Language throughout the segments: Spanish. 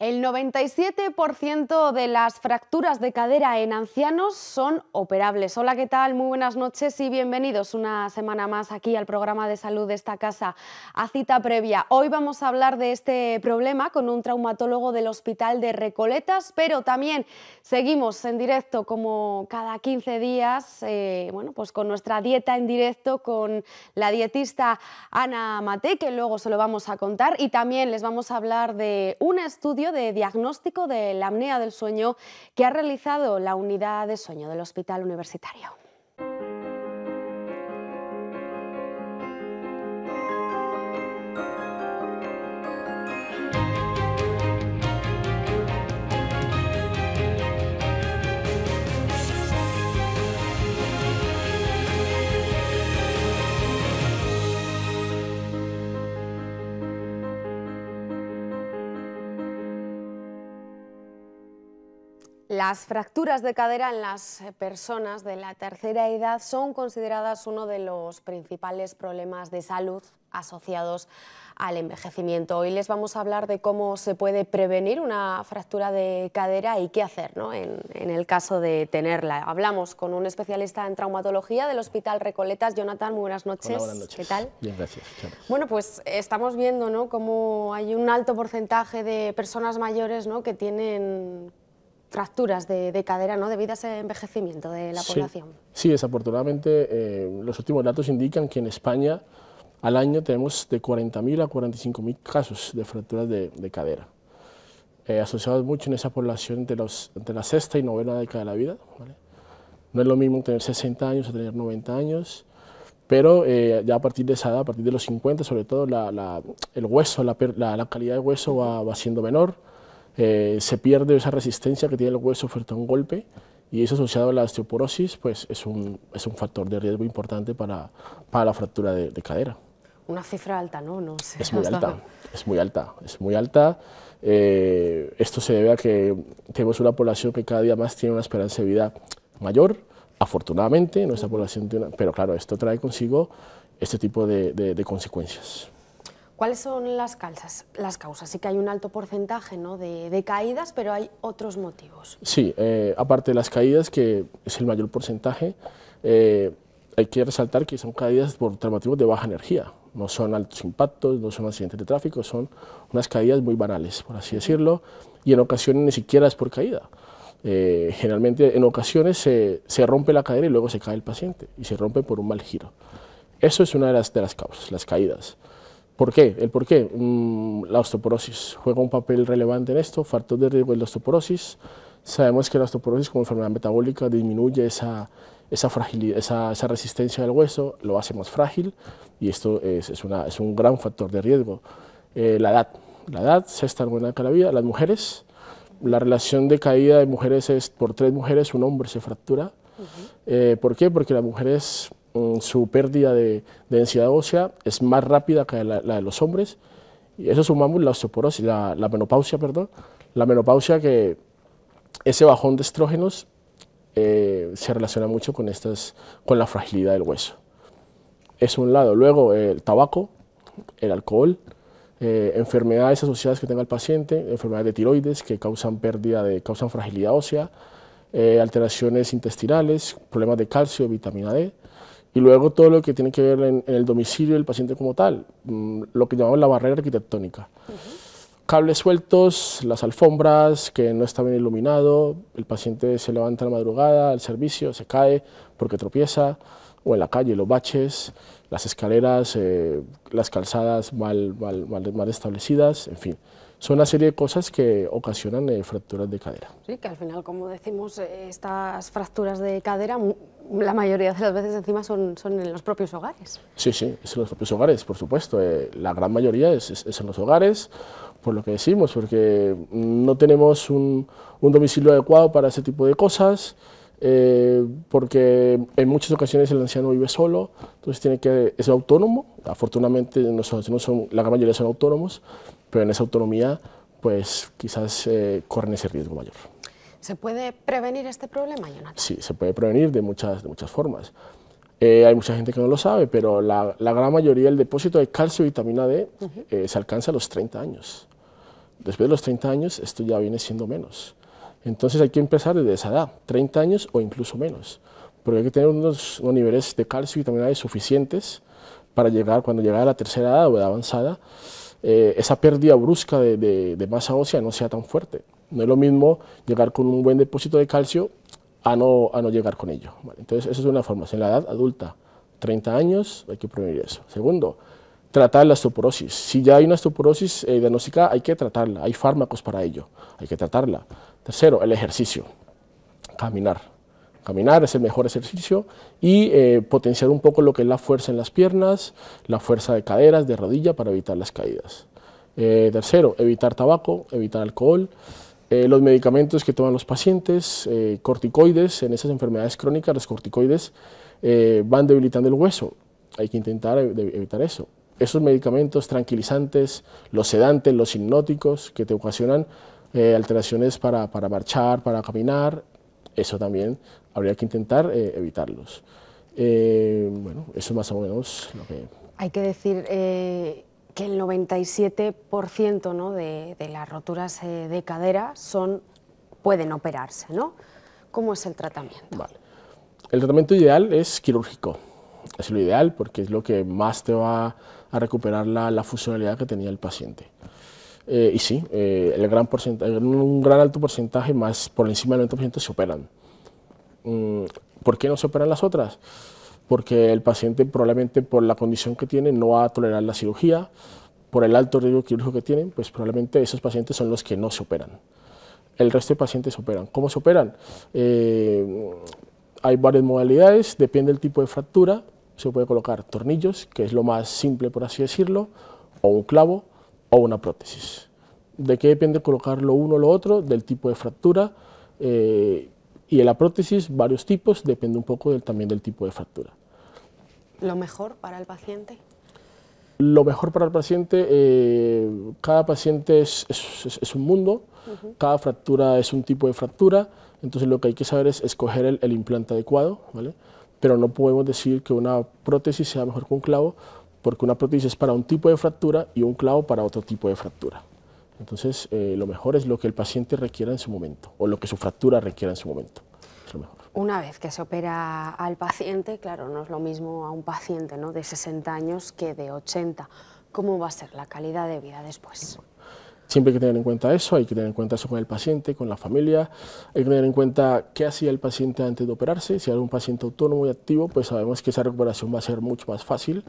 El 97% de las fracturas de cadera en ancianos son operables. Hola, ¿qué tal? Muy buenas noches y bienvenidos una semana más aquí al programa de salud de esta casa a cita previa. Hoy vamos a hablar de este problema con un traumatólogo del Hospital de Recoletas, pero también seguimos en directo como cada 15 días, eh, bueno, pues con nuestra dieta en directo con la dietista Ana Mate, que luego se lo vamos a contar, y también les vamos a hablar de un estudio de diagnóstico de la apnea del sueño que ha realizado la unidad de sueño del Hospital Universitario. Las fracturas de cadera en las personas de la tercera edad son consideradas uno de los principales problemas de salud asociados al envejecimiento. Hoy les vamos a hablar de cómo se puede prevenir una fractura de cadera y qué hacer en, el caso de tenerla. Hablamos con un especialista en traumatología del Hospital Recoletas. Jonathan, buenas noches. buenas noches. ¿Qué tal? Bien, gracias. Bueno, pues estamos viendo ¿no? cómo hay un alto porcentaje de personas mayores que tienen fracturas de, cadera ¿no? debido a ese envejecimiento de la población. Sí, desafortunadamente eh, los últimos datos indican que en España al año tenemos de 40.000 a 45.000 casos de fracturas de, cadera, eh, asociados mucho en esa población entre la sexta y novena década de la vida. No es lo mismo tener 60 años o tener 90 años, pero eh, ya a partir de esa edad, a partir de los 50 sobre todo, la, el hueso, la, calidad de hueso va, va siendo menor, eh, se pierde esa resistencia que tiene el hueso frente a un golpe y eso asociado a la osteoporosis pues es un, factor de riesgo importante para, la fractura de, cadera. Una cifra alta, ¿no? es muy alta, es muy alta, es muy alta. Eh, esto se debe a que tenemos una población que cada día más tiene una esperanza de vida mayor, afortunadamente, nuestra población pero claro, esto trae consigo este tipo de consecuencias. ¿Cuáles son las, las causas? Sí que hay un alto porcentaje de, caídas, pero hay otros motivos. Sí, eh, aparte de las caídas, que es el mayor porcentaje, eh, hay que resaltar que son caídas por traumatismos de baja energía. No son altos impactos, no son accidentes de tráfico, son unas caídas muy banales, por así decirlo, y en ocasiones ni siquiera es por caída. Eh, generalmente en ocasiones se, rompe la cadera y luego se cae el paciente, y se rompe por un mal giro. Eso es una las, de las causas, las caídas. ¿Por qué? ¿El por mm, la osteoporosis juega un papel relevante en esto, factor de riesgo es la osteoporosis. Sabemos que la osteoporosis como enfermedad metabólica disminuye esa, esa, fragilidad, esa, esa resistencia del hueso, lo hace más frágil y esto es, es, una, es un gran factor de riesgo. Eh, la edad, la edad, sexta buena que la vida, las mujeres, la relación de caída de mujeres es por tres mujeres, un hombre se fractura. Eh, ¿Por qué? Porque las mujeres su pérdida de, densidad ósea es más rápida que la, de los hombres. Y eso sumamos la osteoporosis, la, menopausia, perdón. La menopausia que ese bajón de estrógenos eh, se relaciona mucho con, estas, con la fragilidad del hueso. Es un lado. Luego el tabaco, el alcohol, eh, enfermedades asociadas que tenga el paciente, enfermedades de tiroides que causan pérdida de, causan fragilidad ósea, eh, alteraciones intestinales, problemas de calcio, vitamina D, y luego todo lo que tiene que ver en, el domicilio del paciente como tal, mm, lo que llamamos la barrera arquitectónica. Cables sueltos, las alfombras, que no está bien iluminado, el paciente se levanta a la madrugada, al servicio, se cae porque tropieza, o en la calle, los baches, las escaleras, eh, las calzadas mal establecidas, en fin son una serie de cosas que ocasionan eh, fracturas de cadera. Sí, que al final, como decimos, eh, estas fracturas de cadera la mayoría de las veces encima son, son en los propios hogares. Sí, sí, es en los propios hogares, por supuesto. Eh, la gran mayoría es, en los hogares, por lo que decimos, porque no tenemos un, domicilio adecuado para ese tipo de cosas, porque en muchas ocasiones el anciano vive solo, entonces tiene que, ser autónomo, afortunadamente nosotros no son, la gran mayoría son autónomos, pero en esa autonomía pues quizás eh, corren ese riesgo mayor. ¿Se puede prevenir este problema, Jonathan? Sí, se puede prevenir de muchas, de muchas formas. Eh, hay mucha gente que no lo sabe, pero la, gran mayoría del depósito de calcio y vitamina D eh, se alcanza a los 30 años. Después de los 30 años esto ya viene siendo menos. Entonces hay que empezar desde esa edad, 30 años o incluso menos, porque hay que tener unos, niveles de calcio y vitamina D suficientes para llegar, cuando llega a la tercera edad o edad avanzada, eh, esa pérdida brusca de, masa ósea no sea tan fuerte. No es lo mismo llegar con un buen depósito de calcio a no, llegar con ello. entonces, eso es una forma. En la edad adulta, 30 años, hay que prevenir eso. Segundo, tratar la osteoporosis. Si ya hay una osteoporosis eh, diagnosticada, hay que tratarla. Hay fármacos para ello. Hay que tratarla. Tercero, el ejercicio. Caminar Caminar es el mejor ejercicio y eh, potenciar un poco lo que es la fuerza en las piernas, la fuerza de caderas, de rodilla para evitar las caídas. Eh, tercero, evitar tabaco, evitar alcohol, eh, los medicamentos que toman los pacientes, corticoides, en esas enfermedades crónicas los corticoides van debilitando el hueso, hay que intentar evitar eso esos medicamentos tranquilizantes, los sedantes, los hipnóticos que te ocasionan alteraciones para, marchar, para caminar, eso también habría que intentar eh, evitarlos. Eh, bueno, eso más o menos lo que... Hay que decir eh, que el 97% ¿no? de, las roturas de cadera son, pueden operarse, ¿no? ¿Cómo es el tratamiento? El tratamiento ideal es quirúrgico, es lo ideal porque es lo que más te va a recuperar la, funcionalidad que tenía el paciente. y sí, el gran porcentaje, un gran alto porcentaje, más por encima del 90% se operan. Mm, ¿Por qué no se operan las otras? Porque el paciente probablemente por la condición que tiene no va a tolerar la cirugía, por el alto riesgo quirúrgico que tienen, pues probablemente esos pacientes son los que no se operan. El resto de pacientes se operan. ¿Cómo se operan? Eh, hay varias modalidades, depende del tipo de fractura, se puede colocar tornillos, que es lo más simple por así decirlo, o un clavo o una prótesis. ¿De qué depende colocar lo uno o lo otro? Del tipo de fractura. Eh, y en la prótesis, varios tipos, depende un poco también del tipo de fractura. ¿Lo mejor para el paciente? Lo mejor para el paciente, eh, cada paciente es, un mundo, cada fractura es un tipo de fractura, entonces lo que hay que saber es escoger el, el implante adecuado, ¿vale? pero no podemos decir que una prótesis sea mejor que un clavo, porque una prótesis es para un tipo de fractura y un clavo para otro tipo de fractura. Entonces, eh, lo mejor es lo que el paciente requiera en su momento o lo que su fractura requiera en su momento. Una vez que se opera al paciente, claro, no es lo mismo a un paciente ¿no? de 60 años que de 80. ¿Cómo va a ser la calidad de vida después? Siempre hay que tener en cuenta eso, hay que tener en cuenta eso con el paciente, con la familia, hay que tener en cuenta qué hacía el paciente antes de operarse. Si era un paciente autónomo y activo, pues sabemos que esa recuperación va a ser mucho más fácil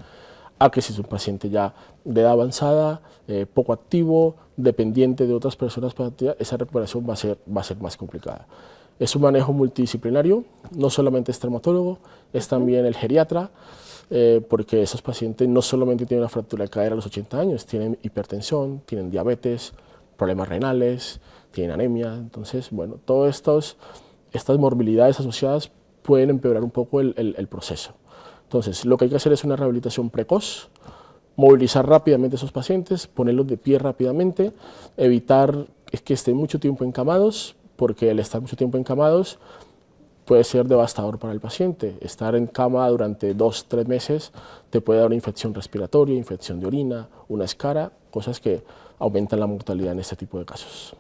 a que si es un paciente ya de edad avanzada, eh, poco activo, dependiente de otras personas para actividad, esa recuperación va a ser, va a ser más complicada. Es un manejo multidisciplinario, no solamente es traumatólogo, es también el geriatra, eh, porque esos pacientes no solamente tienen una fractura de cadera a los 80 años, tienen hipertensión, tienen diabetes, problemas renales, tienen anemia, entonces, bueno, todas estas morbilidades asociadas pueden empeorar un poco el proceso. Entonces, lo que hay que hacer es una rehabilitación precoz, movilizar rápidamente a esos pacientes, ponerlos de pie rápidamente, evitar que estén mucho tiempo encamados, porque el estar mucho tiempo encamados puede ser devastador para el paciente. Estar en cama durante dos, tres meses te puede dar una infección respiratoria, infección de orina, una escara, cosas que aumentan la mortalidad en este tipo de casos.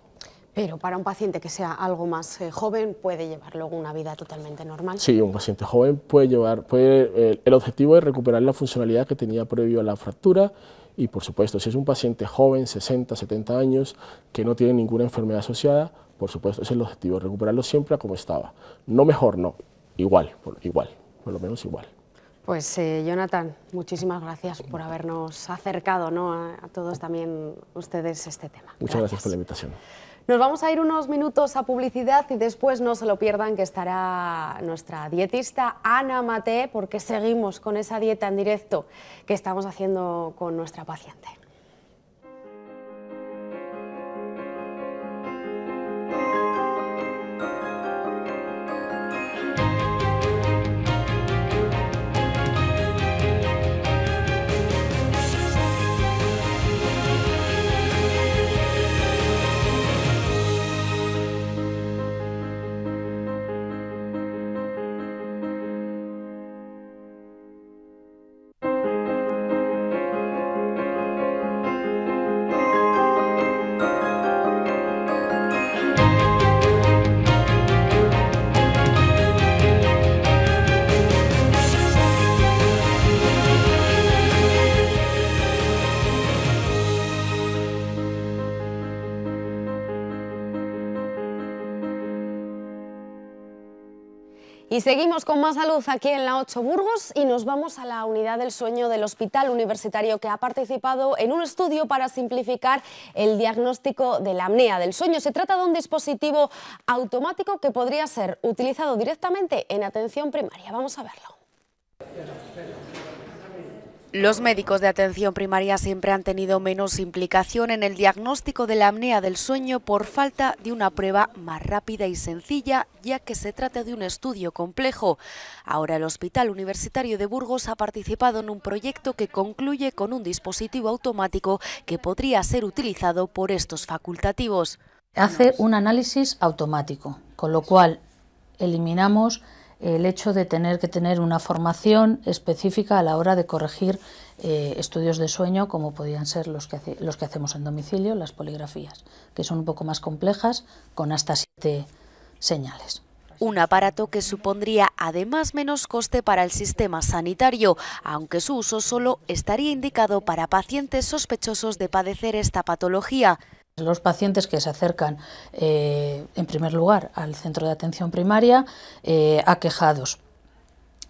Pero para un paciente que sea algo más eh, joven puede llevar luego una vida totalmente normal. Sí, un paciente joven puede llevar, puede, el objetivo es recuperar la funcionalidad que tenía previo a la fractura y por supuesto si es un paciente joven, 60, 70 años, que no tiene ninguna enfermedad asociada, por supuesto es el objetivo, recuperarlo siempre a como estaba. No mejor, no, igual, por, igual, por lo menos igual. Pues eh, Jonathan, muchísimas gracias por habernos acercado a, todos también ustedes este tema. Muchas gracias por la invitación. Nos vamos a ir unos minutos a publicidad y después no se lo pierdan que estará nuestra dietista Ana Mate porque seguimos con esa dieta en directo que estamos haciendo con nuestra paciente. Y seguimos con más salud aquí en la 8 Burgos y nos vamos a la unidad del sueño del Hospital Universitario que ha participado en un estudio para simplificar el diagnóstico de la apnea del sueño. Se trata de un dispositivo automático que podría ser utilizado directamente en atención primaria. Vamos a verlo. Los médicos de atención primaria siempre han tenido menos implicación en el diagnóstico de la apnea del sueño por falta de una prueba más rápida y sencilla, ya que se trata de un estudio complejo. Ahora el Hospital Universitario de Burgos ha participado en un proyecto que concluye con un dispositivo automático que podría ser utilizado por estos facultativos. Hace un análisis automático, con lo cual eliminamos el hecho de tener que tener una formación específica a la hora de corregir eh, estudios de sueño como podían ser los que, los que hacemos en domicilio, las poligrafías, que son un poco más complejas, con hasta siete señales. Un aparato que supondría además menos coste para el sistema sanitario, aunque su uso solo estaría indicado para pacientes sospechosos de padecer esta patología. Los pacientes que se acercan, eh, en primer lugar, al centro de atención primaria, eh, aquejados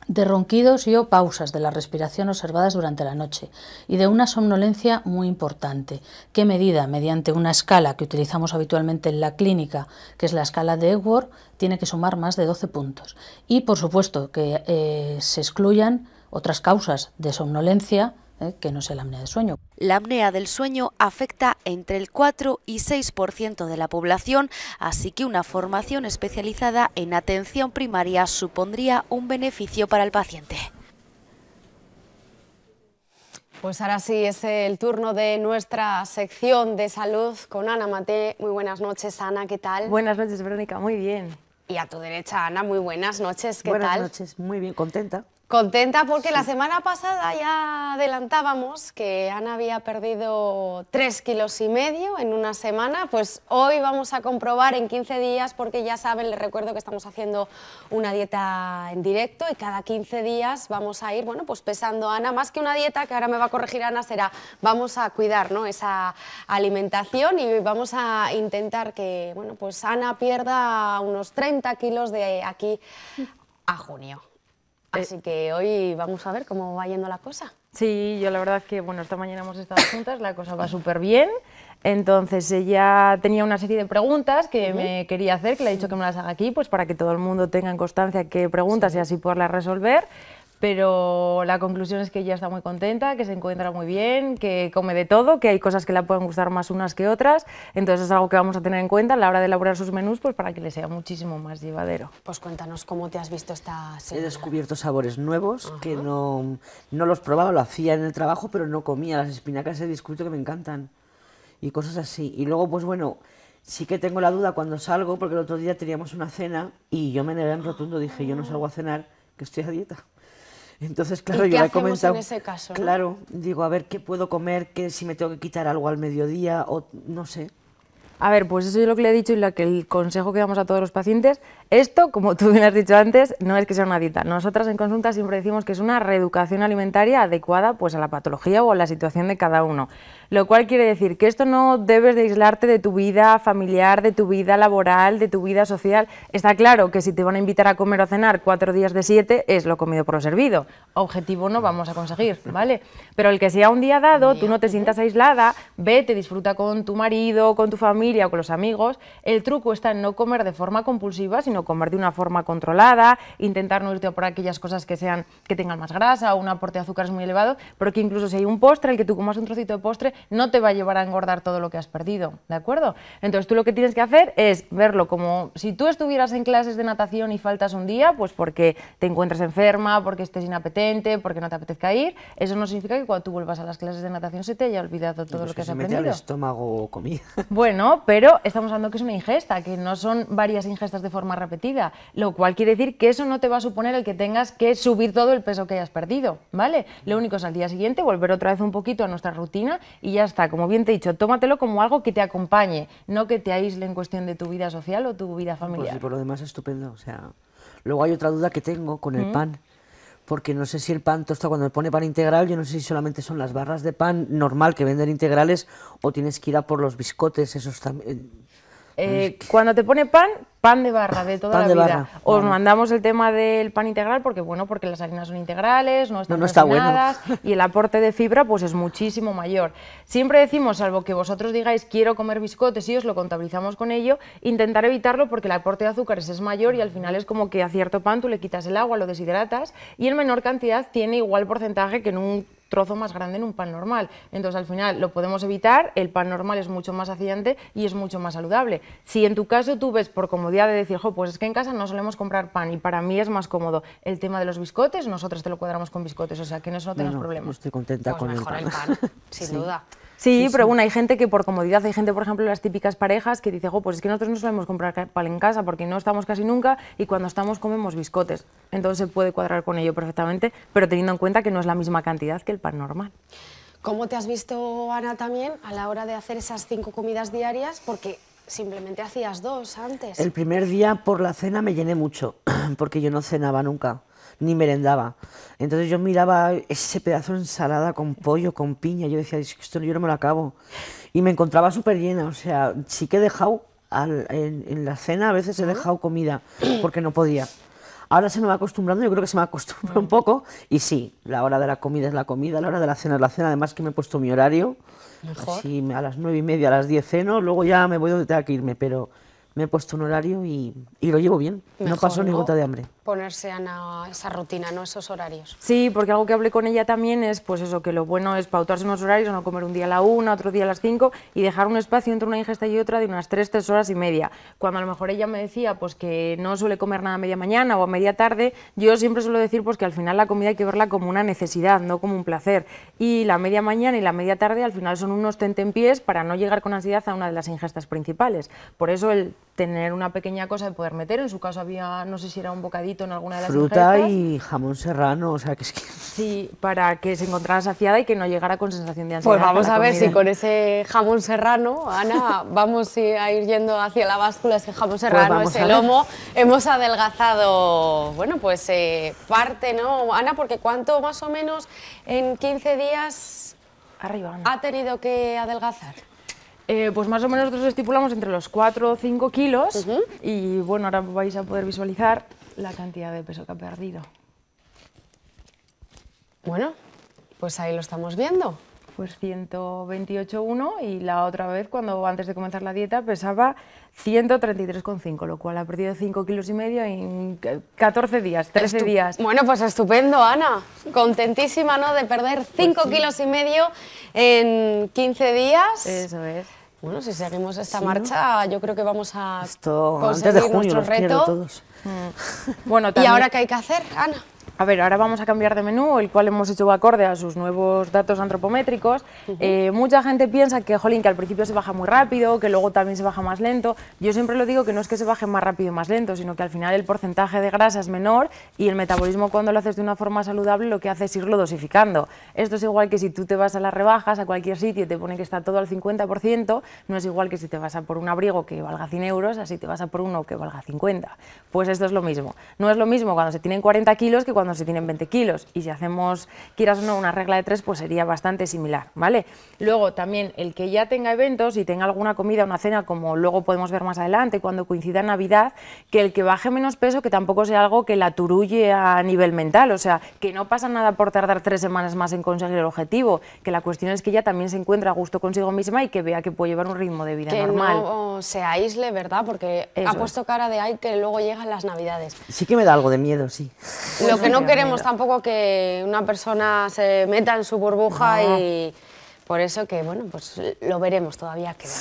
de ronquidos y o pausas de la respiración observadas durante la noche y de una somnolencia muy importante, que medida mediante una escala que utilizamos habitualmente en la clínica, que es la escala de Edward, tiene que sumar más de 12 puntos. Y por supuesto que eh, se excluyan otras causas de somnolencia, eh, que no sea la apnea de sueño. La apnea del sueño afecta entre el 4 y 6% de la población, así que una formación especializada en atención primaria supondría un beneficio para el paciente. Pues ahora sí, es el turno de nuestra sección de salud con Ana Mate. Muy buenas noches, Ana, ¿qué tal? Buenas noches, Verónica, muy bien. Y a tu derecha, Ana, muy buenas noches, ¿qué tal? Buenas noches, muy bien, contenta. Contenta porque la semana pasada ya adelantábamos que Ana había perdido 3 kilos y medio en una semana, pues hoy vamos a comprobar en 15 días porque ya saben, les recuerdo que estamos haciendo una dieta en directo y cada 15 días vamos a ir, bueno, pues pesando Ana, más que una dieta que ahora me va a corregir Ana, será vamos a cuidar ¿no? esa alimentación y vamos a intentar que, bueno, pues Ana pierda unos 30 kilos de aquí a junio. Eh, así que hoy vamos a ver cómo va yendo la cosa. Sí, yo la verdad es que, bueno, esta mañana hemos estado juntas, la cosa va súper bien. Entonces ella tenía una serie de preguntas que me quería hacer, que le he dicho que me las haga aquí, pues para que todo el mundo tenga en constancia qué preguntas y así poderlas resolver pero la conclusión es que ella está muy contenta, que se encuentra muy bien, que come de todo, que hay cosas que le pueden gustar más unas que otras, entonces es algo que vamos a tener en cuenta a la hora de elaborar sus menús pues para que le sea muchísimo más llevadero. Pues cuéntanos cómo te has visto esta semana. He descubierto sabores nuevos que no, no los probaba, lo hacía en el trabajo, pero no comía las espinacas he descubierto que me encantan y cosas así. Y luego pues bueno, sí que tengo la duda cuando salgo porque el otro día teníamos una cena y yo me negué en rotundo, dije, "Yo no salgo a cenar, que estoy a dieta." Entonces, claro, yo le he comentado. ese caso? Claro, digo, a ver qué puedo comer, que si me tengo que quitar algo al mediodía o no sé. A ver, pues eso es lo que le he dicho y lo que el consejo que damos a todos los pacientes. Esto, como tú me has dicho antes, no es que sea una dieta. Nosotras en consulta siempre decimos que es una reeducación alimentaria adecuada pues, a la patología o a la situación de cada uno. Lo cual quiere decir que esto no debes de aislarte de tu vida familiar, de tu vida laboral, de tu vida social. Está claro que si te van a invitar a comer o a cenar cuatro días de siete, es lo comido por lo servido. Objetivo no vamos a conseguir, ¿vale? Pero el que sea un día dado, tú no te sientas aislada, vete, disfruta con tu marido, con tu familia o con los amigos. El truco está en no comer de forma compulsiva, sino comer de una forma controlada, intentar no irte por aquellas cosas que, sean, que tengan más grasa o un aporte de azúcares muy elevado, pero que incluso si hay un postre, el que tú comas un trocito de postre, no te va a llevar a engordar todo lo que has perdido, ¿de acuerdo? Entonces tú lo que tienes que hacer es verlo como si tú estuvieras en clases de natación y faltas un día, pues porque te encuentras enferma, porque estés inapetente, porque no te apetezca ir, eso no significa que cuando tú vuelvas a las clases de natación se te haya olvidado todo lo que, que has se aprendido. Mete al estómago comida. Bueno, pero estamos hablando que es una ingesta, que no son varias ingestas de forma repetida, lo cual quiere decir que eso no te va a suponer el que tengas que subir todo el peso que hayas perdido, ¿vale? Lo único es al día siguiente volver otra vez un poquito a nuestra rutina y y ya está. Como bien te he dicho, tómatelo como algo que te acompañe, no que te aísle en cuestión de tu vida social o tu vida pues familiar. por lo demás, estupendo. O sea, luego hay otra duda que tengo con el pan porque no sé si el pan tosta, cuando me pone pan integral, yo no sé si solamente son las barras de pan normal que venden integrales o tienes que ir a por los biscotes, esos también. Eh, cuando te pone pan, pan de barra de toda la vida. Os mandamos el tema del pan integral porque bueno, porque las harinas son integrales, no están no, y el aporte de fibra pues es muchísimo mayor. Siempre decimos, salvo que vosotros digáis quiero comer biscotes y os lo contabilizamos con ello, intentar evitarlo porque el aporte de azúcares es mayor y al final es como que a cierto pan tú le quitas el agua, lo deshidratas y en menor cantidad tiene igual porcentaje que en un trozo más grande en un pan normal. Entonces, al final lo podemos evitar, el pan normal es mucho más saciante y es mucho más saludable. Si en tu caso tú ves por comodidad de decir, jo, pues es que en casa no solemos comprar pan y para mí es más cómodo el tema de los biscotes, nosotros te lo cuadramos con biscotes, o sea que en eso no tenemos no, problemas. Estoy contenta pues con el pan, pan sin duda. Sí, pero bueno, hay gente que por comodidad, hay gente, por ejemplo, las típicas parejas que dice, jo, pues es que nosotros no solemos comprar pan en casa porque no estamos casi nunca y cuando estamos comemos biscotes. Entonces se puede cuadrar con ello perfectamente, pero teniendo en cuenta que no es la misma cantidad que el pan normal. ¿Cómo te has visto, Ana, también a la hora de hacer esas cinco comidas diarias? Porque simplemente hacías dos antes. El primer día por la cena me llené mucho, porque yo no cenaba nunca ni merendaba. Entonces yo miraba ese pedazo de ensalada con pollo, con piña, yo decía, esto yo no me lo acabo. Y me encontraba súper llena, o sea, sí que he dejado, en, la cena a veces he dejado comida porque no podía. Ahora se me va acostumbrando, yo creo que se me acostumbra un poco, y sí, la hora de la comida es la comida, la hora de la cena es la cena, además que me he puesto mi horario, Mejor. así a las nueve y media, a las diez ceno, luego ya me voy donde tenga que irme, pero me he puesto un horario y, lo llevo bien, no paso ni gota de hambre ponerse a esa rutina, ¿no? Esos horarios. Sí, porque algo que hablé con ella también es, pues eso, que lo bueno es pautarse unos horarios, no comer un día a la una, otro día a las cinco, y dejar un espacio entre una ingesta y otra de unas tres, tres horas y media. Cuando a lo mejor ella me decía, pues que no suele comer nada a media mañana o a media tarde, yo siempre suelo decir, pues que al final la comida hay que verla como una necesidad, no como un placer. Y la media mañana y la media tarde al final son unos tentempiés para no llegar con ansiedad a una de las ingestas principales. Por eso el tener una pequeña cosa de poder meter. En su caso había, no sé si era un bocadito en alguna de las Fruta y jamón serrano, o sea que es que... Sí, para que se encontrara saciada y que no llegara con sensación de ansiedad. Pues vamos a ver si con ese jamón serrano, Ana, vamos a ir yendo hacia la báscula, ese jamón pues serrano, es el lomo. Hemos adelgazado, bueno, pues eh, parte, ¿no? Ana, porque ¿cuánto más o menos en 15 días ha tenido que adelgazar? Eh, pues más o menos nosotros estipulamos entre los 4 o 5 kilos y bueno, ahora vais a poder visualizar la cantidad de peso que ha perdido. Bueno, pues ahí lo estamos viendo. Pues 128,1 y la otra vez, cuando antes de comenzar la dieta, pesaba 133,5, lo cual ha perdido 5 kilos y medio en 14 días, 13 días. Bueno, pues estupendo, Ana. Contentísima, ¿no?, de perder 5 pues kilos y medio en 15 días. Eso es. Bueno, si seguimos esta marcha, yo creo que vamos a conseguir nuestro reto. Mm. Bueno, ¿Y ahora qué hay que hacer, Ana? A ver, ahora vamos a cambiar de menú, el cual hemos hecho acorde a sus nuevos datos antropométricos. Eh, mucha gente piensa que, jolín, que al principio se baja muy rápido, que luego también se baja más lento. Yo siempre lo digo que no es que se baje más rápido y más lento, sino que al final el porcentaje de grasa es menor y el metabolismo cuando lo haces de una forma saludable lo que hace es irlo dosificando. Esto es igual que si tú te vas a las rebajas, a cualquier sitio, te pone que está todo al 50%, no es igual que si te vas a por un abrigo que valga 100 euros, así te vas a por uno que valga 50. Pues esto es lo mismo. No es lo mismo cuando se tienen 40 kilos que cuando cuando se tienen 20 kilos. Y si hacemos, quieras o no, una regla de tres, pues sería bastante similar, ¿vale? Luego también el que ya tenga eventos y tenga alguna comida, una cena, como luego podemos ver más adelante, cuando coincida Navidad, que el que baje menos peso, que tampoco sea algo que la turulle a nivel mental, o sea, que no pasa nada por tardar tres semanas más en conseguir el objetivo, que la cuestión es que ella también se encuentra a gusto consigo misma y que vea que puede llevar un ritmo de vida que normal. no se aísle, ¿verdad? Porque ha puesto cara de ay que luego llegan las Navidades. Sí que me da algo de miedo, sí no queremos tampoco que una persona se meta en su burbuja y por eso que, bueno, pues lo veremos todavía. Queda.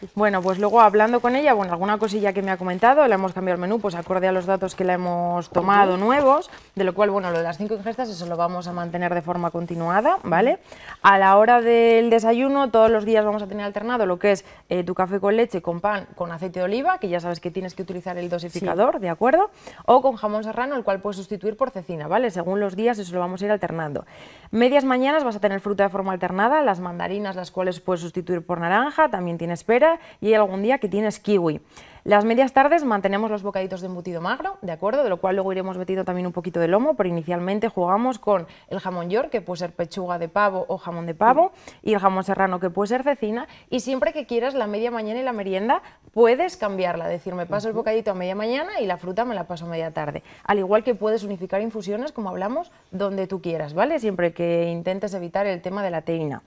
bueno, pues luego hablando con ella, bueno, alguna cosilla que me ha comentado, le hemos cambiado el menú, pues acorde a los datos que le hemos tomado nuevos, de lo cual, bueno, lo de las cinco ingestas, eso lo vamos a mantener de forma continuada, ¿vale? A la hora del desayuno, todos los días vamos a tener alternado lo que es eh, tu café con leche, con pan, con aceite de oliva, que ya sabes que tienes que utilizar el dosificador, ¿de acuerdo? O con jamón serrano, el cual puedes sustituir por cecina, ¿vale? Según los días, eso lo vamos a ir alternando. Medias mañanas vas a tener fruta de forma alternada, las mandarinas, las cuales puedes sustituir por naranja, también tienes pera y algún día que tienes kiwi. Las medias tardes mantenemos los bocaditos de embutido magro, ¿de acuerdo? De lo cual luego iremos metiendo también un poquito de lomo, pero inicialmente jugamos con el jamón york, que puede ser pechuga de pavo o jamón de pavo, y el jamón serrano, que puede ser cecina, y siempre que quieras la media mañana y la merienda puedes cambiarla, decir, me paso el bocadito a media mañana y la fruta me la paso a media tarde. Al igual que puedes unificar infusiones, como hablamos, donde tú quieras, ¿vale? Siempre que intentes evitar el tema de la teína.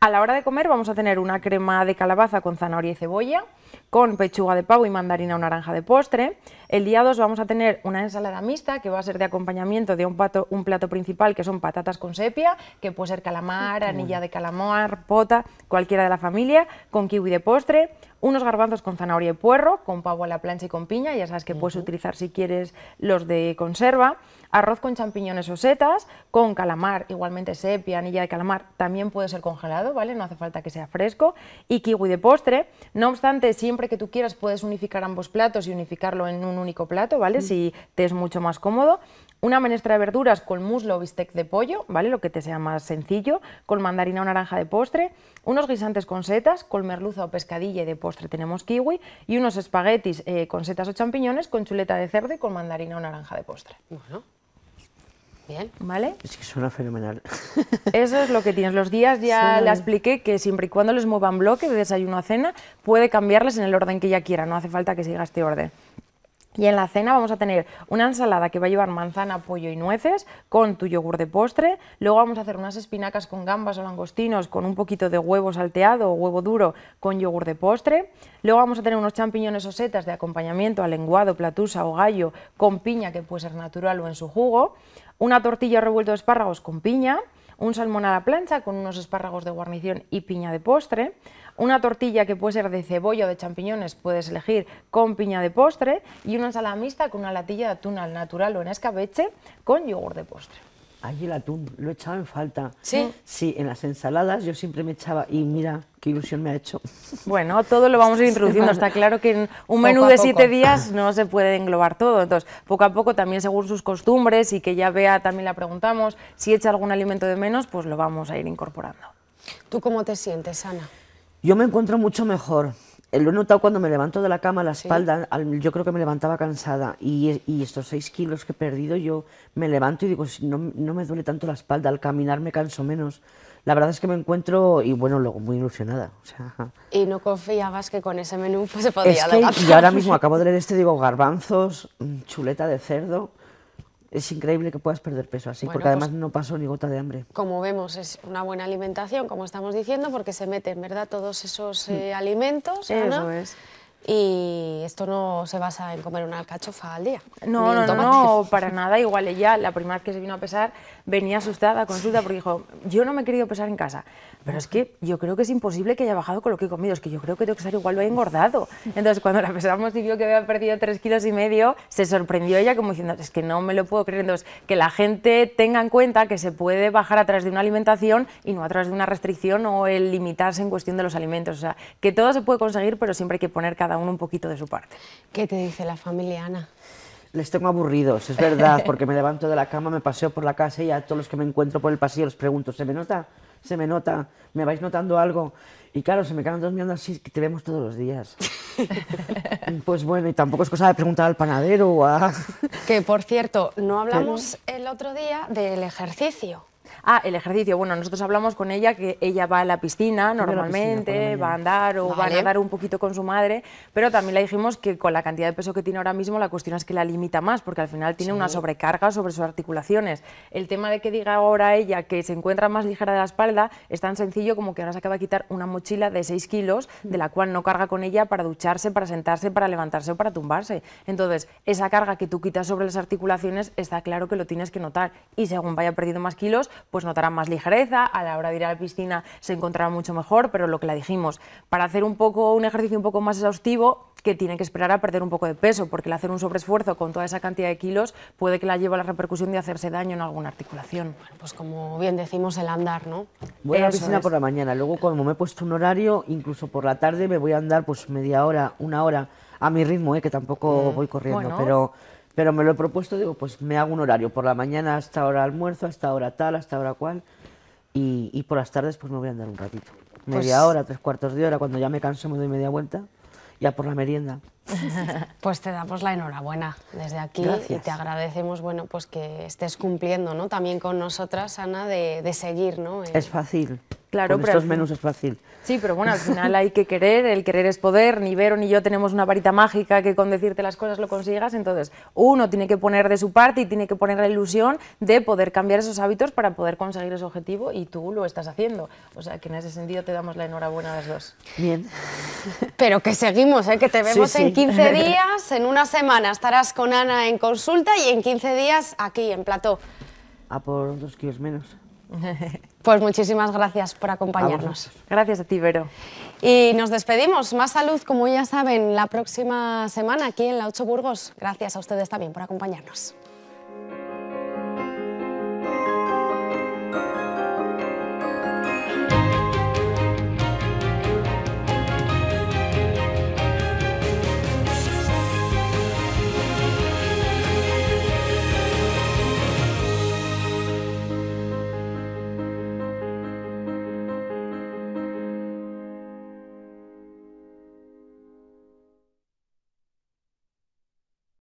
A la hora de comer vamos a tener una crema de calabaza con zanahoria y cebolla, con pechuga de pavo y mandarina o naranja de postre. El día 2 vamos a tener una ensalada mixta que va a ser de acompañamiento de un un plato principal que son patatas con sepia, que puede ser calamar, anilla de calamar, pota, cualquiera de la familia, con kiwi de postre unos garbanzos con zanahoria y puerro, con pavo a la plancha y con piña, ya sabes que puedes utilizar si quieres los de conserva, arroz con champiñones o setas, con calamar, igualmente sepia, anilla de calamar, también puede ser congelado, ¿vale? No hace falta que sea fresco, y kiwi de postre, no obstante, siempre que tú quieras puedes unificar ambos platos y unificarlo en un único plato, ¿vale? Si te es mucho más cómodo, una menestra de verduras con muslo o bistec de pollo, ¿vale? Lo que te sea más sencillo, con mandarina o naranja de postre, unos guisantes con setas, con merluza o pescadilla de postre tenemos kiwi, y unos espaguetis eh, con setas o champiñones, con chuleta de cerdo y con mandarina o naranja de postre. Bueno. Bien. ¿Vale? Es que suena fenomenal. Eso es lo que tienes. Los días ya le expliqué que siempre y cuando les muevan bloque de desayuno a cena, puede cambiarles en el orden que ella quiera, no hace falta que siga este orden. Y en la cena vamos a tener una ensalada que va a llevar manzana, pollo y nueces con tu yogur de postre. Luego vamos a hacer unas espinacas con gambas o langostinos con un poquito de huevo salteado o huevo duro con yogur de postre. Luego vamos a tener unos champiñones o setas de acompañamiento a lenguado, platusa o gallo con piña que puede ser natural o en su jugo. Una tortilla revuelto de espárragos con piña un salmón a la plancha con unos espárragos de guarnición y piña de postre, una tortilla que puede ser de cebolla o de champiñones, puedes elegir con piña de postre, y una ensalada con una latilla de atún al natural o en escabeche con yogur de postre. ...ahí el atún, lo he echado en falta. ¿Sí? Sí, en las ensaladas yo siempre me echaba, y mira, qué ilusión me ha hecho. Bueno, todo lo vamos a ir introduciendo. Está claro que en un menú de siete días no se puede englobar todo. Entonces, poco a poco, también según sus costumbres y que ya vea, también la preguntamos, si echa algún alimento de menos, pues lo vamos a ir incorporando. ¿Tú cómo te sientes, Ana? Yo me encuentro mucho mejor. Eh, lo he notado cuando me levanto de la cama, la espalda, yo creo que me levantaba cansada y, estos seis kilos que he perdido, yo me levanto y digo, no, no me duele tanto la espalda, al caminar me canso menos. La verdad es que me encuentro, y bueno, luego muy ilusionada. y no confiabas que con ese menú pues, se podía es Y ahora mismo acabo de leer este, digo, garbanzos, mm, chuleta de cerdo, es increíble que puedas perder peso así, porque además pues no pasó ni gota de hambre. Como vemos, es una buena alimentación, como estamos diciendo, porque se meten, ¿verdad?, todos esos eh, hmm. alimentos. Eso es. Y esto no se basa en comer una alcachofa al día. No, no, no, para nada. Igual ella, la primera vez que se vino a pesar, venía asustada a consulta porque dijo, yo no me he querido pesar en casa. Pero es que yo creo que es imposible que haya bajado con lo que he comido. Es que yo creo que tengo que estar igual lo he engordado. Entonces, cuando la pesamos y vio que había perdido tres kilos y medio, se sorprendió ella como diciendo, es que no me lo puedo creer. Entonces, que la gente tenga en cuenta que se puede bajar a través de una alimentación y no a través de una restricción o el limitarse en cuestión de los alimentos. O sea, que todo se puede conseguir, pero siempre hay que poner cada un poquito de su parte. ¿Qué te dice la familia, Ana? les tengo aburridos, es verdad, porque me levanto de la cama, me paseo por la casa y a todos los que me encuentro por el pasillo les pregunto, ¿se me nota? ¿Se me nota? ¿Me vais notando algo? Y claro, se me quedan dos mirando así, que te vemos todos los días. pues bueno, y tampoco es cosa de preguntar al panadero o a... Que por cierto, no hablamos el otro día del ejercicio. Ah, el ejercicio. Bueno, nosotros hablamos con ella que ella va a la piscina normalmente, va a andar o va a nadar un poquito con su madre, pero también le dijimos que con la cantidad de peso que tiene ahora mismo la cuestión es que la limita más, porque al final tiene una sobrecarga sobre sus articulaciones. El tema de que diga ahora ella que se encuentra más ligera de la espalda es tan sencillo como que ahora se acaba de quitar una mochila de 6 kilos, mm. de la cual no carga con ella para ducharse, para sentarse, para levantarse o para tumbarse. Entonces, esa carga que tú quitas sobre las articulaciones está claro que lo tienes que notar y según vaya perdiendo más kilos, pues notará más ligereza, a la hora de ir a la piscina se encontrará mucho mejor, pero lo que la dijimos, para hacer un poco un ejercicio un poco más exhaustivo, que tiene que esperar a perder un poco de peso, porque el hacer un sobreesfuerzo con toda esa cantidad de kilos puede que la lleve a la repercusión de hacerse daño en alguna articulación. pues como bien decimos, el andar, ¿no? Voy a la piscina por la mañana, luego cuando me he puesto un horario, incluso por la tarde me voy a andar pues media hora, una hora, a mi ritmo, ¿eh? que tampoco mm. voy corriendo, pero pero me lo he propuesto, digo, pues me hago un horario, por la mañana hasta hora almuerzo, hasta hora tal, hasta hora cual, y, por las tardes pues me voy a andar un ratito. Media pues hora, tres cuartos de hora, cuando ya me canso me doy media vuelta, ya por la merienda. Pues te damos la enhorabuena desde aquí y te agradecemos bueno, pues que estés cumpliendo ¿no? también con nosotras, Ana, de, de seguir. ¿no? Es fácil, Claro, Con pero estos menús es fácil. Sí, pero bueno, al final hay que querer, el querer es poder, ni Vero ni yo tenemos una varita mágica que con decirte las cosas lo consigas, entonces uno tiene que poner de su parte y tiene que poner la ilusión de poder cambiar esos hábitos para poder conseguir ese objetivo y tú lo estás haciendo. O sea, que en ese sentido te damos la enhorabuena a las dos. Bien. Pero que seguimos, ¿eh? que te vemos en 15 días, en una semana estarás con Ana en consulta y en 15 días aquí en Plató. A por dos kilos menos. Pues muchísimas gracias por acompañarnos. gracias a ti, Vero. Y nos despedimos. Más salud, como ya saben, la próxima semana aquí en La Ocho Burgos. Gracias a ustedes también por acompañarnos.